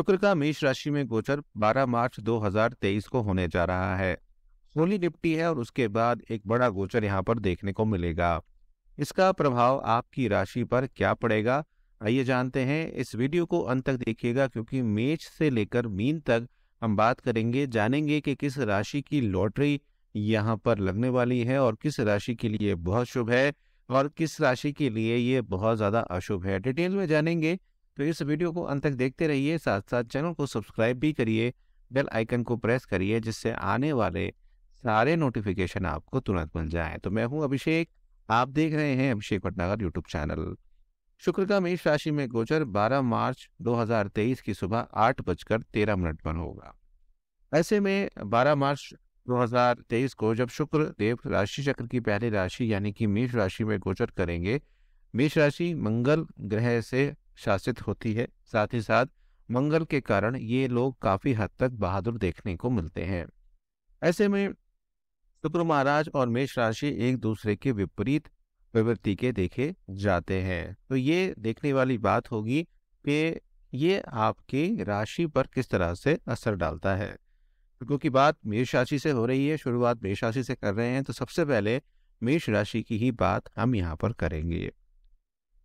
शुक्र का मेष राशि में गोचर 12 मार्च 2023 को होने जा रहा है होली निपटी है और उसके बाद एक बड़ा गोचर यहाँ पर देखने को मिलेगा इसका प्रभाव आपकी राशि पर क्या पड़ेगा आइए जानते हैं इस वीडियो को अंत तक देखिएगा क्योंकि मेष से लेकर मीन तक हम बात करेंगे जानेंगे कि किस राशि की लॉटरी यहाँ पर लगने वाली है और किस राशि के लिए बहुत शुभ है और किस राशि के लिए ये बहुत ज्यादा अशुभ है डिटेल में जानेंगे तो इस वीडियो को अंत तक देखते रहिए साथ साथ चैनल को सब्सक्राइब भी करिए बेल आइकन को प्रेस करिए जिससे आने वाले सारे नोटिफिकेशन आपको तुरंत मिल जाए तो मैं हूं अभिषेक आप देख रहे हैं अभिषेक भटनागर यूट्यूब चैनल शुक्र का मेष राशि में गोचर 12 मार्च 2023 की सुबह आठ बजकर तेरह मिनट पर होगा ऐसे में 12 मार्च 2023 को जब शुक्र देव राशि चक्र की पहली राशि यानी कि मेष राशि में गोचर करेंगे मेष राशि मंगल ग्रह से शासित होती है साथ ही साथ मंगल के कारण ये लोग काफी हद तक बहादुर देखने को मिलते हैं ऐसे में शुक्र महाराज और मेष राशि एक दूसरे के विपरीत प्रवृत्ति के देखे जाते हैं तो ये देखने वाली बात होगी कि ये आपकी राशि पर किस तरह से असर डालता है क्योंकि बात मेष राशि से हो रही है शुरुआत मेष राशि से कर रहे हैं तो सबसे पहले मेष राशि की ही बात हम यहाँ पर करेंगे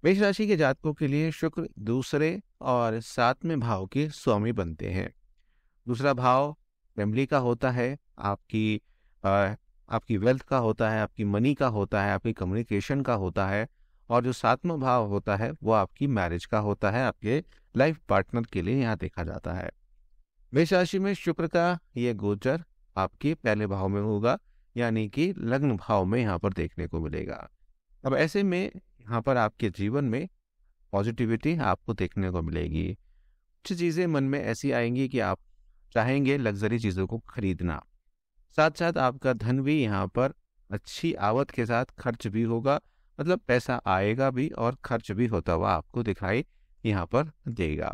मेष राशि के जातकों के लिए शुक्र दूसरे और सातवें भाव के स्वामी बनते हैं दूसरा भाव फैमिली का होता है आपकी आ, आपकी वेल्थ का होता है आपकी मनी का होता है आपकी कम्युनिकेशन का होता है और जो सातवां भाव होता है वो आपकी मैरिज का होता है आपके लाइफ पार्टनर के लिए यहाँ देखा जाता है मेष राशि में शुक्र का ये गोचर आपके पहले भाव में होगा यानी कि लग्न भाव में यहाँ पर देखने को मिलेगा अब ऐसे में यहाँ पर आपके जीवन में पॉजिटिविटी आपको देखने को मिलेगी कुछ चीज़ें मन में ऐसी आएंगी कि आप चाहेंगे लग्जरी चीज़ों को खरीदना साथ साथ आपका धन भी यहाँ पर अच्छी आवत के साथ खर्च भी होगा मतलब पैसा आएगा भी और खर्च भी होता हुआ आपको दिखाई यहाँ पर देगा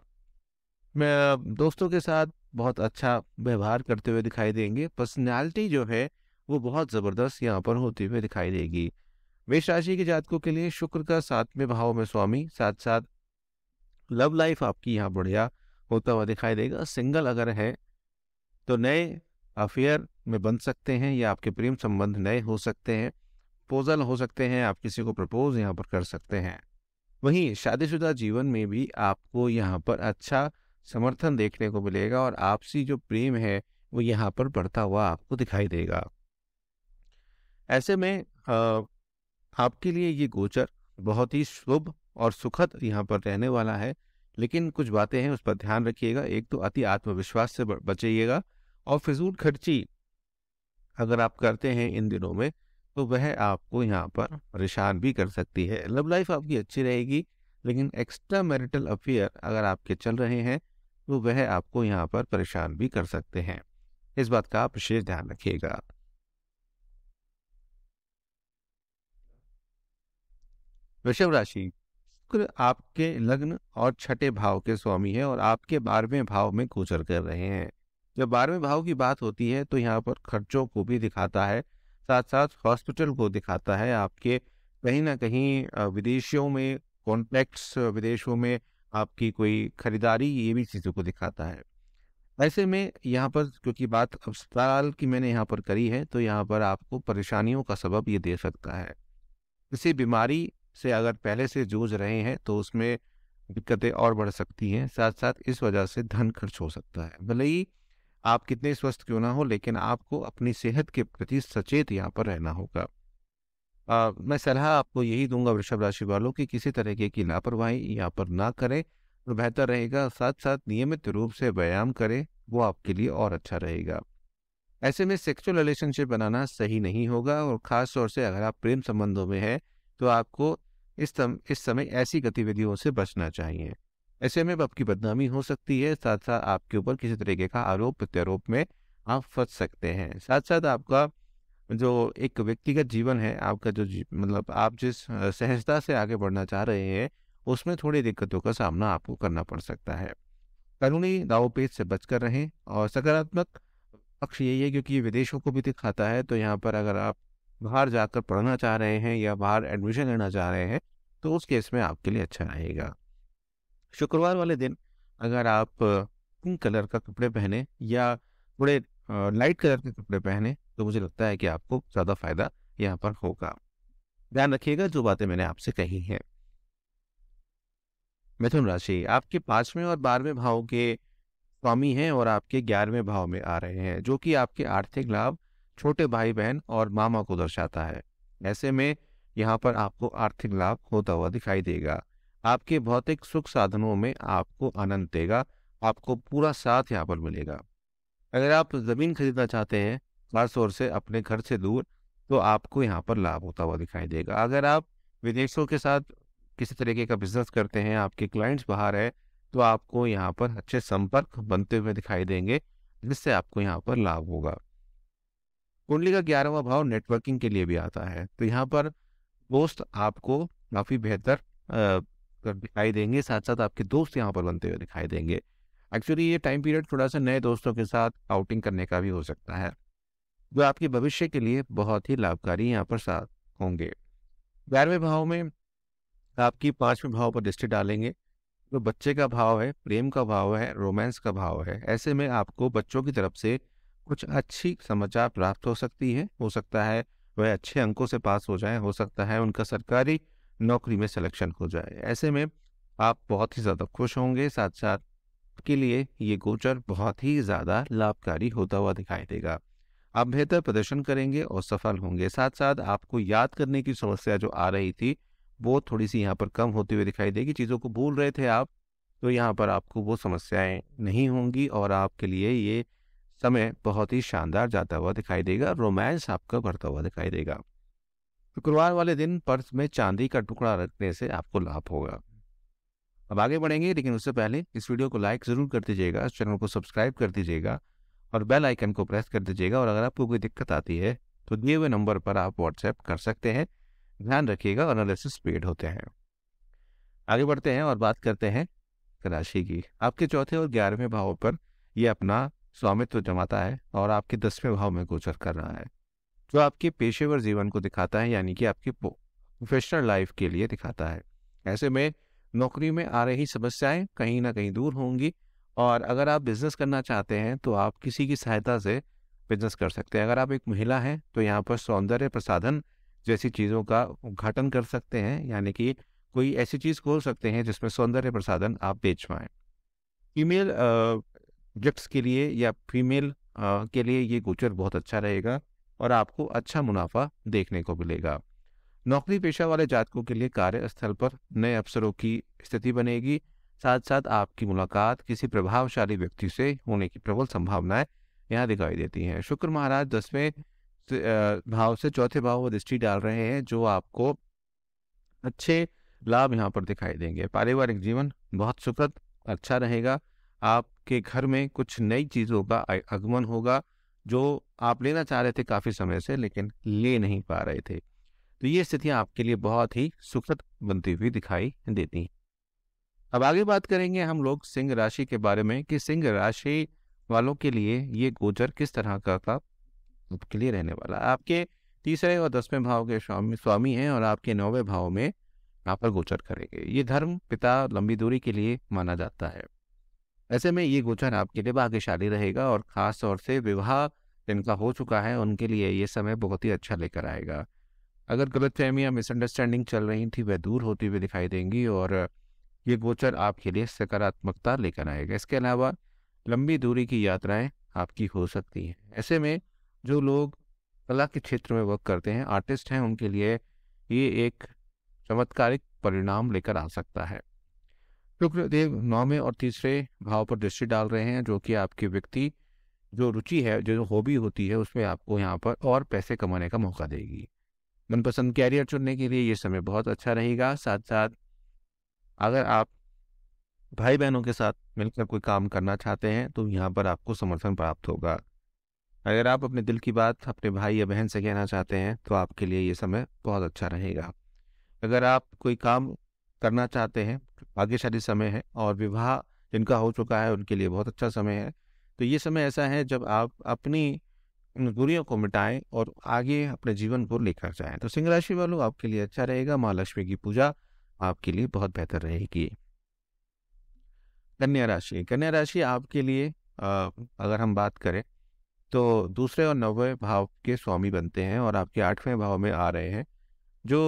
मैं दोस्तों के साथ बहुत अच्छा व्यवहार करते हुए दिखाई देंगे पर्सनैलिटी जो है वो बहुत ज़बरदस्त यहाँ पर होती हुई दिखाई देगी मेष राशि के जातकों के लिए शुक्र का सातवें भाव में स्वामी साथ साथ लव लाइफ आपकी यहाँ बढ़िया होता हुआ दिखाई देगा सिंगल अगर है तो नए अफेयर में बन सकते हैं या आपके प्रेम संबंध नए हो सकते हैं पोजल हो सकते हैं आप किसी को प्रपोज यहाँ पर कर सकते हैं वहीं शादीशुदा जीवन में भी आपको यहाँ पर अच्छा समर्थन देखने को मिलेगा और आपसी जो प्रेम है वो यहाँ पर बढ़ता हुआ आपको दिखाई देगा ऐसे में आपके लिए ये गोचर बहुत ही शुभ और सुखद यहाँ पर रहने वाला है लेकिन कुछ बातें हैं उस पर ध्यान रखिएगा एक तो अति आत्मविश्वास से बचिएगा और फिजूल खर्ची अगर आप करते हैं इन दिनों में तो वह आपको यहाँ पर परेशान भी कर सकती है लव लाइफ आपकी अच्छी रहेगी लेकिन एक्स्ट्रा मैरिटल अफेयर अगर आपके चल रहे हैं तो वह आपको यहाँ पर परेशान भी कर सकते हैं इस बात का आप विशेष ध्यान रखिएगा वृषभ राशि शुक्र आपके लग्न और छठे भाव के स्वामी है और आपके बारहवें भाव में गोचर कर रहे हैं जब बारहवें भाव की बात होती है तो यहाँ पर खर्चों को भी दिखाता है साथ साथ हॉस्पिटल को दिखाता है आपके कहीं ना कहीं विदेशियों में कॉन्टैक्ट्स विदेशों में आपकी कोई खरीदारी ये भी चीज़ों को दिखाता है ऐसे में यहाँ पर क्योंकि बात अस्पताल की मैंने यहाँ पर करी है तो यहाँ पर आपको परेशानियों का सबब ये दे सकता है किसी बीमारी से अगर पहले से जूझ रहे हैं तो उसमें दिक्कतें और बढ़ सकती हैं साथ साथ इस वजह से धन खर्च हो सकता है भले ही आप कितने स्वस्थ क्यों ना हो लेकिन आपको अपनी सेहत के प्रति सचेत यहाँ पर रहना होगा आ, मैं सलाह आपको यही दूंगा वृषभ राशि वालों की किसी तरीके की लापरवाही यहाँ पर ना करें तो बेहतर रहेगा साथ साथ नियमित रूप से व्यायाम करें वो आपके लिए और अच्छा रहेगा ऐसे में सेक्सुअल रिलेशनशिप बनाना सही नहीं होगा और ख़ास तौर से अगर आप प्रेम संबंधों में हैं तो आपको इस तम, इस समय ऐसी गतिविधियों से बचना चाहिए ऐसे में आपकी बदनामी हो सकती है साथ साथ आपके ऊपर किसी तरीके का आरोप प्रत्यारोप में आप फंस सकते हैं साथ साथ आपका जो एक व्यक्तिगत जीवन है आपका जो मतलब आप जिस सहजता से आगे बढ़ना चाह रहे हैं उसमें थोड़ी दिक्कतों का सामना आपको करना पड़ सकता है कानूनी दावपेच से बचकर रहें और सकारात्मक पक्ष यही है क्योंकि ये विदेशों को भी दिखाता है तो यहाँ पर अगर आप बाहर जाकर पढ़ना चाह रहे हैं या बाहर एडमिशन लेना चाह रहे हैं तो उस केस में आपके लिए अच्छा रहेगा शुक्रवार वाले दिन अगर आप पिंक कलर का कपड़े पहने या थोड़े लाइट कलर के कपड़े पहने तो मुझे लगता है कि आपको ज़्यादा फायदा यहाँ पर होगा ध्यान रखिएगा जो बातें मैंने आपसे कही हैं मिथुन राशि आपके पांचवें और बारहवें भाव के स्वामी हैं और आपके ग्यारहवें भाव में आ रहे हैं जो कि आपके आर्थिक लाभ छोटे भाई बहन और मामा को दर्शाता है ऐसे में यहाँ पर आपको आर्थिक लाभ होता हुआ दिखाई देगा आपके भौतिक सुख साधनों में आपको आनंद देगा आपको पूरा साथ यहाँ पर मिलेगा अगर आप ज़मीन खरीदना चाहते हैं खास तौर से अपने घर से दूर तो आपको यहाँ पर लाभ होता हुआ दिखाई देगा अगर आप विदेशों के साथ किसी तरीके का बिजनेस करते हैं आपके क्लाइंट्स बाहर है तो आपको यहाँ पर अच्छे संपर्क बनते हुए दिखाई देंगे जिससे आपको यहाँ पर लाभ होगा कुंडली का ग्यारहवा भाव नेटवर्किंग के लिए भी आता है तो यहाँ पर दोस्त आपको काफी बेहतर दिखाई देंगे साथ साथ आपके दोस्त यहाँ पर बनते हुए दिखाई देंगे एक्चुअली ये टाइम पीरियड थोड़ा सा नए दोस्तों के साथ आउटिंग करने का भी हो सकता है जो आपके भविष्य के लिए बहुत ही लाभकारी यहाँ पर साथ होंगे ग्यारहवें भाव में आपकी पांचवें भाव पर दृष्टि डालेंगे जो तो बच्चे का भाव है प्रेम का भाव है रोमांस का भाव है ऐसे में आपको बच्चों की तरफ से कुछ अच्छी समाचार प्राप्त हो सकती है हो सकता है वह अच्छे अंकों से पास हो जाए हो सकता है उनका सरकारी नौकरी में सिलेक्शन हो जाए ऐसे में आप बहुत ही ज़्यादा खुश होंगे साथ साथ के लिए ये गोचर बहुत ही ज़्यादा लाभकारी होता हुआ दिखाई देगा आप बेहतर प्रदर्शन करेंगे और सफल होंगे साथ साथ आपको याद करने की समस्या जो आ रही थी वो थोड़ी सी यहाँ पर कम होती हुई दिखाई देगी चीज़ों को भूल रहे थे आप तो यहाँ पर आपको वो समस्याएं नहीं होंगी और आपके लिए ये समय बहुत ही शानदार जाता हुआ दिखाई देगा रोमांस आपका बढ़ता हुआ दिखाई देगा शुक्रवार वाले दिन पर्स में चांदी का टुकड़ा रखने से आपको लाभ होगा अब आगे बढ़ेंगे लेकिन उससे पहले इस वीडियो को लाइक ज़रूर कर दीजिएगा इस चैनल को सब्सक्राइब कर दीजिएगा और बेल आइकन को प्रेस कर दीजिएगा और अगर आपको कोई दिक्कत आती है तो दिए हुए नंबर पर आप व्हाट्सएप कर सकते हैं ध्यान रखिएगा एनालिसिस पेड होते हैं आगे बढ़ते हैं और बात करते हैं राशि की आपके चौथे और ग्यारहवें भाव पर यह अपना स्वामित्व जमाता है और आपके दसवें भाव में गोचर कर रहा है जो आपके पेशेवर जीवन को दिखाता है यानी कि आपके प्रोफेशनल लाइफ के लिए दिखाता है ऐसे में नौकरी में आ रही समस्याएं कहीं ना कहीं दूर होंगी और अगर आप बिजनेस करना चाहते हैं तो आप किसी की सहायता से बिजनेस कर सकते हैं अगर आप एक महिला हैं तो यहाँ पर सौंदर्य प्रसाधन जैसी चीज़ों का उद्घाटन कर सकते हैं यानी कि कोई ऐसी चीज़ खोल सकते हैं जिसमें सौंदर्य प्रसाधन आप बेच पाएँ ईमेल गिफ्ट्स के लिए या फीमेल के लिए ये गोचर बहुत अच्छा रहेगा और आपको अच्छा मुनाफा देखने को मिलेगा नौकरी पेशा वाले जातकों के लिए कार्यस्थल पर नए अवसरों की स्थिति बनेगी साथ साथ आपकी मुलाकात किसी प्रभावशाली व्यक्ति से होने की प्रबल संभावनाएं यहाँ दिखाई देती हैं शुक्र महाराज दसवें भाव से चौथे भाव पर दृष्टि डाल रहे हैं जो आपको अच्छे लाभ यहाँ पर दिखाई देंगे पारिवारिक जीवन बहुत सुखद अच्छा रहेगा आप के घर में कुछ नई चीज़ों का आगमन होगा जो आप लेना चाह रहे थे काफ़ी समय से लेकिन ले नहीं पा रहे थे तो ये स्थितियाँ आपके लिए बहुत ही सुखद बनती हुई दिखाई देती हैं अब आगे बात करेंगे हम लोग सिंह राशि के बारे में कि सिंह राशि वालों के लिए ये गोचर किस तरह का था आपके लिए रहने वाला आपके तीसरे और दसवें भाव के स्वामी स्वामी हैं और आपके नौवें भाव में यहाँ पर गोचर करेंगे ये धर्म पिता लंबी दूरी के लिए माना जाता है ऐसे में ये गोचर आपके लिए भाग्यशाली रहेगा और ख़ास तौर से विवाह जिनका हो चुका है उनके लिए ये समय बहुत ही अच्छा लेकर आएगा अगर गलत फहमी या मिसअंडरस्टैंडिंग चल रही थी वह दूर होती हुई दिखाई देंगी और ये गोचर आपके लिए सकारात्मकता लेकर आएगा इसके अलावा लंबी दूरी की यात्राएं आपकी हो सकती हैं ऐसे में जो लोग कला के क्षेत्र में वर्क करते हैं आर्टिस्ट हैं उनके लिए ये एक चमत्कारिक परिणाम लेकर आ सकता है शुक्रदेव नौवे और तीसरे भाव पर दृष्टि डाल रहे हैं जो कि आपके व्यक्ति जो रुचि है जो हॉबी होती है उसमें आपको यहाँ पर और पैसे कमाने का मौका देगी मनपसंद कैरियर चुनने के लिए ये समय बहुत अच्छा रहेगा साथ साथ अगर आप भाई बहनों के साथ मिलकर कोई काम करना चाहते हैं तो यहाँ पर आपको समर्थन प्राप्त होगा अगर आप अपने दिल की बात अपने भाई या बहन से कहना चाहते हैं तो आपके लिए ये समय बहुत अच्छा रहेगा अगर आप कोई काम करना चाहते हैं भाग्यशाली समय है और विवाह जिनका हो चुका है उनके लिए बहुत अच्छा समय है तो ये समय ऐसा है जब आप अपनी दूरियों को मिटाएं और आगे अपने जीवन को लेकर जाएं तो सिंह राशि वालों आपके लिए अच्छा रहेगा माँ लक्ष्मी की पूजा आपके लिए बहुत बेहतर रहेगी कन्या राशि कन्या राशि आपके लिए आ, अगर हम बात करें तो दूसरे और नवे भाव के स्वामी बनते हैं और आपके आठवें भाव में आ रहे हैं जो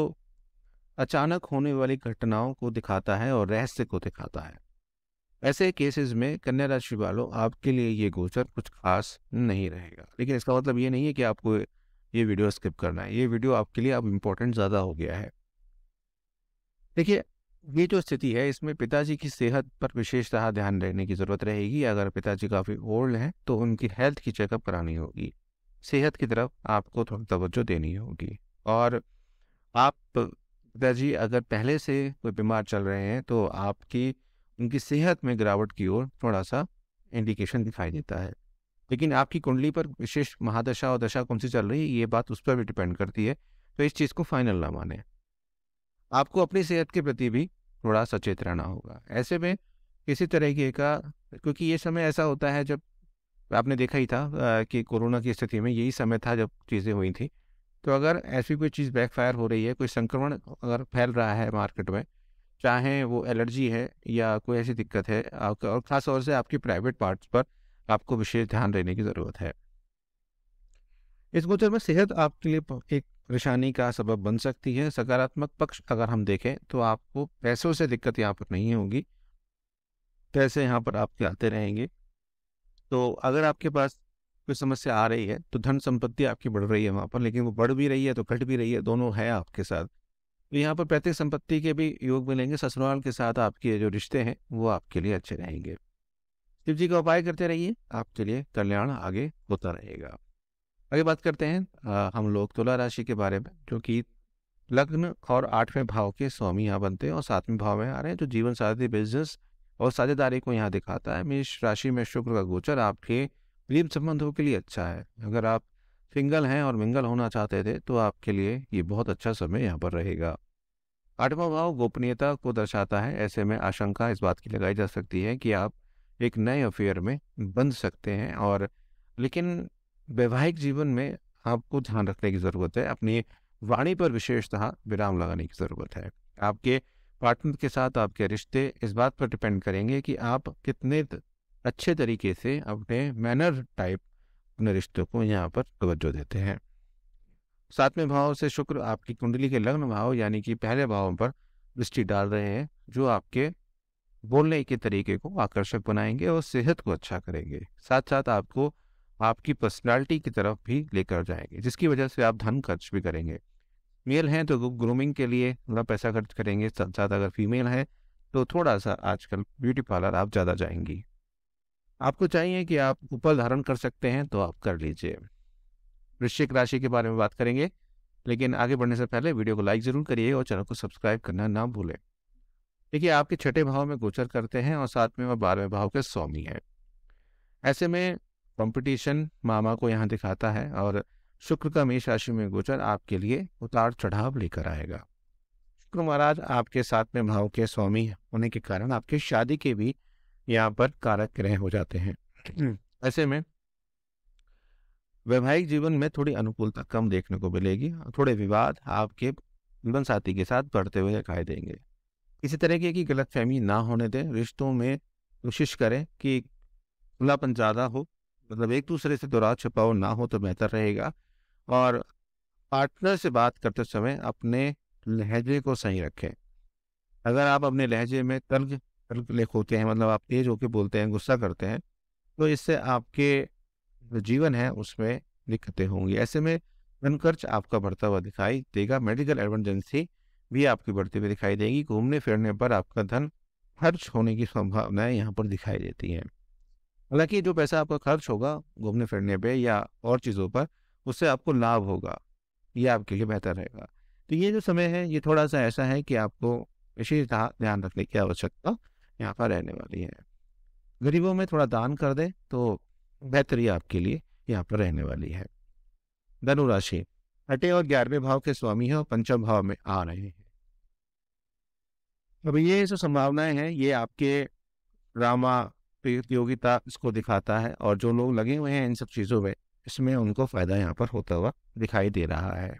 अचानक होने वाली घटनाओं को दिखाता है और रहस्य को दिखाता है ऐसे केसेस में कन्या राशि वालों आपके लिए ये गोचर कुछ खास नहीं रहेगा लेकिन इसका मतलब ये नहीं है कि आपको ये वीडियो स्किप करना है ये वीडियो आपके लिए अब इम्पोर्टेंट ज़्यादा हो गया है देखिए ये जो स्थिति है इसमें पिताजी की सेहत पर विशेषतः ध्यान देने की ज़रूरत रहेगी अगर पिताजी काफ़ी ओल्ड हैं तो उनकी हेल्थ की चेकअप करानी होगी सेहत की तरफ आपको थोड़ी तवज्जो देनी होगी और आप पिताजी अगर पहले से कोई बीमार चल रहे हैं तो आपकी उनकी सेहत में गिरावट की ओर थोड़ा सा इंडिकेशन दिखाई देता है लेकिन आपकी कुंडली पर विशेष महादशा और दशा कौन सी चल रही है ये बात उस पर भी डिपेंड करती है तो इस चीज़ को फाइनल ना माने आपको अपनी सेहत के प्रति भी थोड़ा सचेत रहना होगा ऐसे में किसी तरीके का क्योंकि ये समय ऐसा होता है जब आपने देखा ही था कि कोरोना की स्थिति में यही समय था जब चीज़ें हुई थी तो अगर ऐसी कोई चीज़ बैकफायर हो रही है कोई संक्रमण अगर फैल रहा है मार्केट में चाहे वो एलर्जी है या कोई ऐसी दिक्कत है आपका और ख़ास तौर से आपकी प्राइवेट पार्ट्स पर आपको विशेष ध्यान देने की ज़रूरत है इस गोचर में सेहत आपके लिए एक परेशानी का सबब बन सकती है सकारात्मक पक्ष अगर हम देखें तो आपको पैसों से दिक्कत यहाँ पर नहीं होगी पैसे यहाँ पर आपके आते रहेंगे तो अगर आपके पास कोई समस्या आ रही है तो धन संपत्ति आपकी बढ़ रही है वहाँ पर लेकिन वो बढ़ भी रही है तो घट भी रही है दोनों है आपके साथ तो यहाँ पर पैतृक संपत्ति के भी योग मिलेंगे ससुराल के साथ आपके जो रिश्ते हैं वो आपके लिए अच्छे रहेंगे शिव जी का उपाय करते रहिए आपके लिए कल्याण आगे होता रहेगा आगे बात करते हैं आ, हम लोग तुला राशि के बारे में जो कि लग्न और आठवें भाव के स्वामी यहाँ बनते हैं और सातवें भाव में आ रहे हैं जो जीवन साथी बिजनेस और साझेदारी को यहाँ दिखाता है मेष राशि में शुक्र का गोचर आपके प्रेम संबंधों के लिए अच्छा है अगर आप सिंगल हैं और मिंगल होना चाहते थे तो आपके लिए ये बहुत अच्छा समय यहाँ पर रहेगा आठवा भाव गोपनीयता को दर्शाता है ऐसे में आशंका इस बात की लगाई जा सकती है कि आप एक नए अफेयर में बंध सकते हैं और लेकिन वैवाहिक जीवन में आपको ध्यान रखने की ज़रूरत है अपनी वाणी पर विशेषतः विराम लगाने की ज़रूरत है आपके पार्टनर के साथ आपके रिश्ते इस बात पर डिपेंड करेंगे कि आप कितने अच्छे तरीके से अपने मैनर टाइप अपने रिश्तों को यहाँ पर तवज्जो देते हैं सातवें भाव से शुक्र आपकी कुंडली के लग्न भाव यानी कि पहले भावों पर दृष्टि डाल रहे हैं जो आपके बोलने के तरीके को आकर्षक बनाएंगे और सेहत को अच्छा करेंगे साथ साथ आपको आपकी पर्सनालिटी की तरफ भी लेकर जाएंगे जिसकी वजह से आप धन खर्च भी करेंगे मेल हैं तो ग्रूमिंग के लिए थोड़ा पैसा खर्च करेंगे साथ साथ अगर फीमेल हैं तो थोड़ा सा आजकल ब्यूटी पार्लर आप ज़्यादा जाएंगी आपको चाहिए कि आप उपल धारण कर सकते हैं तो आप कर लीजिए वृश्चिक राशि के बारे में बात करेंगे लेकिन आगे बढ़ने से पहले वीडियो को लाइक जरूर करिए और चैनल को सब्सक्राइब करना ना भूलें देखिए आपके छठे भाव में गोचर करते हैं और साथ में वह बारहवें भाव के स्वामी हैं ऐसे में कंपटीशन मामा को यहाँ दिखाता है और शुक्र का मेष राशि में गोचर आपके लिए उतार चढ़ाव लेकर आएगा शुक्र महाराज आपके साथ में भाव के स्वामी होने के कारण आपकी शादी के भी यहाँ पर कारक ग्रह हो जाते हैं हम्म। ऐसे में वैवाहिक जीवन में थोड़ी अनुकूलता कम देखने को मिलेगी थोड़े विवाद आपके जीवन साथी के साथ बढ़ते हुए दिखाई देंगे किसी तरीके की गलतफहमी ना होने दें रिश्तों में कोशिश करें कि खुलापन ज़्यादा हो मतलब एक दूसरे से दुराव छुपाव ना हो तो बेहतर रहेगा और पार्टनर से बात करते समय अपने लहजे को सही रखें अगर आप अपने लहजे में तर्ज लेख होते हैं मतलब आप तेज होके बोलते हैं गुस्सा करते हैं तो इससे आपके जो जीवन है उसमें दिक्कतें होंगी ऐसे में धन खर्च आपका बढ़ता हुआ दिखाई देगा मेडिकल एमरजेंसी भी आपकी बढ़ती हुई दिखाई देगी घूमने फिरने पर आपका धन खर्च होने की संभावनाएं यहाँ पर दिखाई देती हैं हालांकि जो पैसा आपका खर्च होगा घूमने फिरने पर या और चीज़ों पर उससे आपको लाभ होगा ये आपके लिए बेहतर रहेगा तो ये जो समय है ये थोड़ा सा ऐसा है कि आपको विशेष ध्यान रखने की आवश्यकता यहाँ पर रहने वाली है गरीबों में थोड़ा दान कर दे तो बेहतरी आपके लिए यहाँ पर रहने वाली है धनुराशि अटे और ग्यारहवें भाव के स्वामी हैं और पंचम भाव में आ रहे हैं अब ये जो संभावनाएं हैं ये आपके ड्रामा प्रतियोगिता इसको दिखाता है और जो लोग लगे हुए हैं इन सब चीज़ों में इसमें उनको फायदा यहाँ पर होता हुआ दिखाई दे रहा है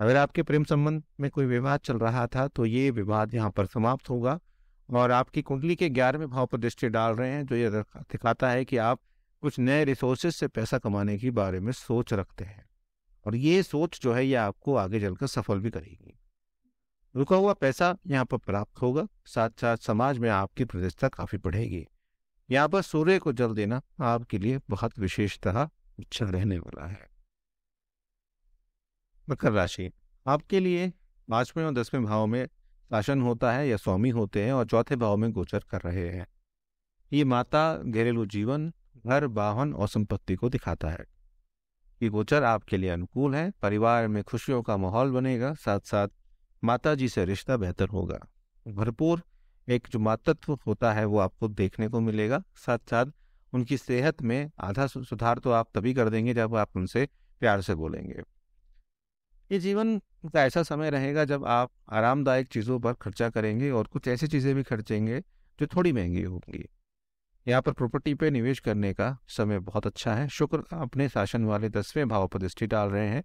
अगर आपके प्रेम संबंध में कोई विवाद चल रहा था तो ये विवाद यहाँ पर समाप्त होगा और आपकी कुंडली के ग्यारहवें भाव पर दृष्टि डाल रहे हैं जो ये दिखाता है कि आप कुछ नए रिसोर्सेज से पैसा कमाने के बारे में सोच रखते हैं और ये सोच जो है ये आपको आगे चलकर सफल भी करेगी रुका हुआ पैसा यहाँ पर प्राप्त होगा साथ साथ समाज में आपकी प्रतिष्ठा काफी बढ़ेगी यहाँ पर सूर्य को जल देना आपके लिए बहुत विशेषतः अच्छा रहने वाला है मकर राशि आपके लिए पांचवें और दसवें भाव में शासन होता है या स्वामी होते हैं और चौथे भाव में गोचर कर रहे हैं ये माता घरेलू जीवन घर वाहन और संपत्ति को दिखाता है ये गोचर आपके लिए अनुकूल है परिवार में खुशियों का माहौल बनेगा साथ साथ माता जी से रिश्ता बेहतर होगा भरपूर एक जो मातत्व होता है वो आपको देखने को मिलेगा साथ साथ उनकी सेहत में आधा सुधार तो आप तभी कर देंगे जब आप उनसे प्यार से बोलेंगे ये जीवन का ऐसा समय रहेगा जब आप आरामदायक चीज़ों पर खर्चा करेंगे और कुछ ऐसी चीज़ें भी खर्चेंगे जो थोड़ी महंगी होंगी यहाँ पर प्रॉपर्टी पे निवेश करने का समय बहुत अच्छा है शुक्र अपने शासन वाले दसवें भाव पर दृष्टि डाल रहे हैं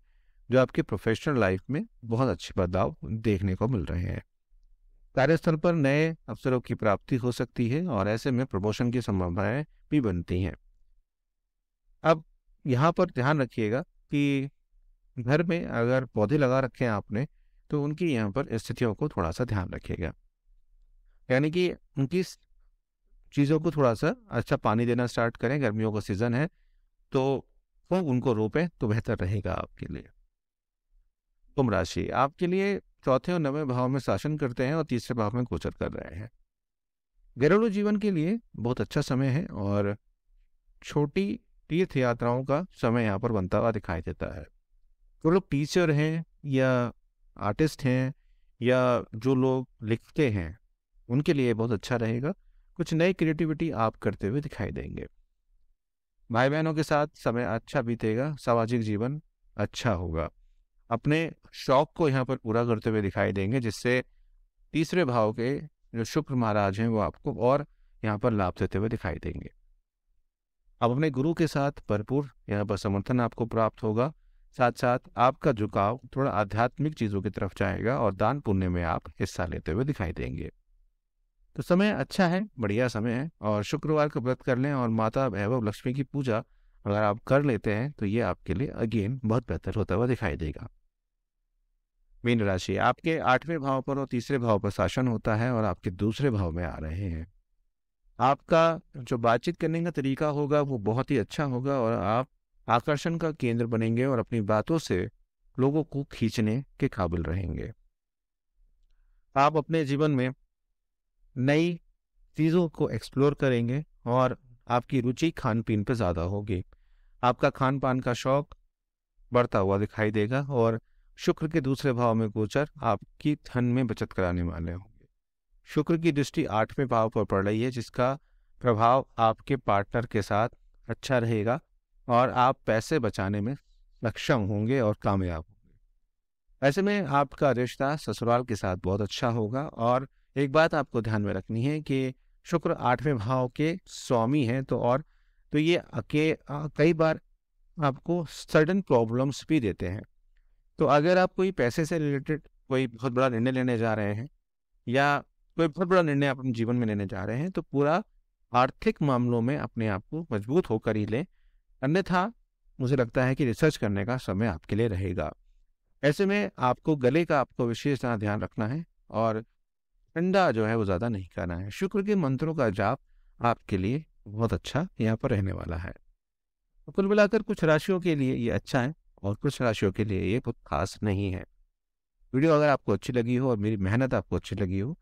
जो आपके प्रोफेशनल लाइफ में बहुत अच्छे बदलाव देखने को मिल रहे हैं कार्यस्थल पर नए अवसरों की प्राप्ति हो सकती है और ऐसे में प्रमोशन की संभावनाएं भी बनती हैं अब यहाँ पर ध्यान रखिएगा कि घर में अगर पौधे लगा रखे हैं आपने तो उनकी यहाँ पर स्थितियों को थोड़ा सा ध्यान रखिएगा यानी कि उनकी चीज़ों को थोड़ा सा अच्छा पानी देना स्टार्ट करें गर्मियों का सीज़न है तो वो उनको रोपें तो बेहतर रहेगा आपके लिए कुंभ राशि आपके लिए चौथे और नवे भाव में शासन करते हैं और तीसरे भाव में गोचर कर रहे हैं घरेलू जीवन के लिए बहुत अच्छा समय है और छोटी तीर्थ यात्राओं का समय यहाँ पर बनता हुआ दिखाई देता है जो तो लोग टीचर हैं या आर्टिस्ट हैं या जो लोग लिखते हैं उनके लिए बहुत अच्छा रहेगा कुछ नई क्रिएटिविटी आप करते हुए दिखाई देंगे भाई बहनों के साथ समय अच्छा बीतेगा सामाजिक जीवन अच्छा होगा अपने शौक को यहाँ पर पूरा करते हुए दिखाई देंगे जिससे तीसरे भाव के जो शुक्र महाराज हैं वो आपको और यहाँ पर लाभ देते हुए दिखाई देंगे अब अपने गुरु के साथ भरपूर यहाँ पर समर्थन आपको प्राप्त होगा साथ साथ आपका झुकाव थोड़ा आध्यात्मिक चीज़ों की तरफ जाएगा और दान पुण्य में आप हिस्सा लेते हुए दिखाई देंगे तो समय अच्छा है बढ़िया समय है और शुक्रवार का व्रत कर लें और माता वैभव लक्ष्मी की पूजा अगर आप कर लेते हैं तो ये आपके लिए अगेन बहुत बेहतर होता हुआ दिखाई देगा मीन राशि आपके आठवें भाव पर और तीसरे भाव पर शासन होता है और आपके दूसरे भाव में आ रहे हैं आपका जो बातचीत करने का तरीका होगा वो बहुत ही अच्छा होगा और आप आकर्षण का केंद्र बनेंगे और अपनी बातों से लोगों को खींचने के काबिल रहेंगे आप अपने जीवन में नई चीज़ों को एक्सप्लोर करेंगे और आपकी रुचि खान पीन पर ज़्यादा होगी आपका खान पान का शौक बढ़ता हुआ दिखाई देगा और शुक्र के दूसरे भाव में गोचर आपकी धन में बचत कराने वाले होंगे शुक्र की दृष्टि आठवें भाव पर पड़ रही है जिसका प्रभाव आपके पार्टनर के साथ अच्छा रहेगा और आप पैसे बचाने में सक्षम होंगे और कामयाब होंगे ऐसे में आपका रिश्ता ससुराल के साथ बहुत अच्छा होगा और एक बात आपको ध्यान में रखनी है कि शुक्र आठवें भाव के स्वामी हैं तो और तो ये अके कई बार आपको सडन प्रॉब्लम्स भी देते हैं तो अगर आप कोई पैसे से रिलेटेड कोई बहुत बड़ा निर्णय लेने जा रहे हैं या कोई बहुत बड़ा निर्णय आप अपने जीवन में लेने जा रहे हैं तो पूरा आर्थिक मामलों में अपने आप को मजबूत होकर ही लें अन्यथा मुझे लगता है कि रिसर्च करने का समय आपके लिए रहेगा ऐसे में आपको गले का आपको विशेष तरह ध्यान रखना है और ठंडा जो है वो ज़्यादा नहीं करना है शुक्र के मंत्रों का जाप आपके लिए बहुत अच्छा यहाँ पर रहने वाला है तो कुल मिलाकर कुछ राशियों के लिए ये अच्छा है और कुछ राशियों के लिए ये बहुत खास नहीं है वीडियो अगर आपको अच्छी लगी हो और मेरी मेहनत आपको अच्छी लगी हो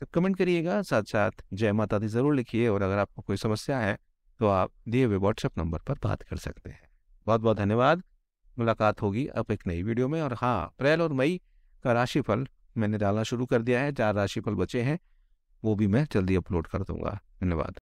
तो कमेंट करिएगा साथ साथ जय माता दी ज़रूर लिखिए और अगर आपको कोई समस्या है तो आप दिए हुए व्हाट्सएप नंबर पर बात कर सकते हैं बहुत बहुत धन्यवाद मुलाकात होगी अब एक नई वीडियो में और हाँ अप्रैल और मई का राशिफल मैंने डालना शुरू कर दिया है चार राशिफल बचे हैं वो भी मैं जल्दी अपलोड कर दूंगा धन्यवाद